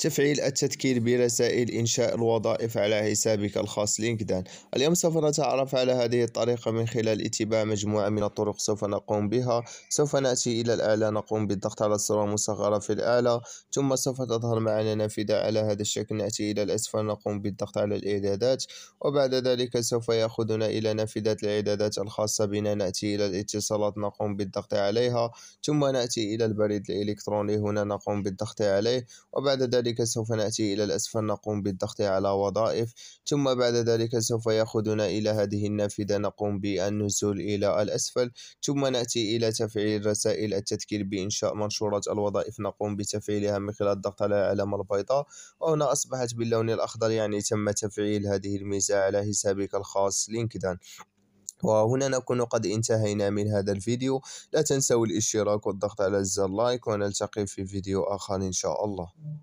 تفعيل التذكير برسائل إنشاء الوظائف على حسابك الخاص لينكدان اليوم سوف نتعرف على هذه الطريقة من خلال اتباع مجموعة من الطرق سوف نقوم بها سوف نأتي إلى الأعلى نقوم بالضغط على الصورة المصغرة في الأعلى ثم سوف تظهر معنا نافذة على هذا الشكل نأتي إلى الأسفل نقوم بالضغط على الإعدادات وبعد ذلك سوف يأخذنا إلى نافذة الإعدادات الخاصة بنا نأتي إلى الاتصالات نقوم بالضغط عليها ثم نأتي إلى البريد الإلكتروني هنا نقوم بالضغط عليه وبعد ذلك ذلك سوف نأتي إلى الأسفل نقوم بالضغط على وظائف ثم بعد ذلك سوف يأخذنا إلى هذه النافذة نقوم بالنزول إلى الأسفل ثم نأتي إلى تفعيل رسائل التذكير بإنشاء منشورات الوظائف نقوم بتفعيلها من خلال الضغط على العلامة البيضاء وهنا أصبحت باللون الأخضر يعني تم تفعيل هذه الميزة على حسابك الخاص لينكدان وهنا نكون قد انتهينا من هذا الفيديو لا تنسوا الاشتراك والضغط على زر لايك ونلتقي في فيديو آخر إن شاء الله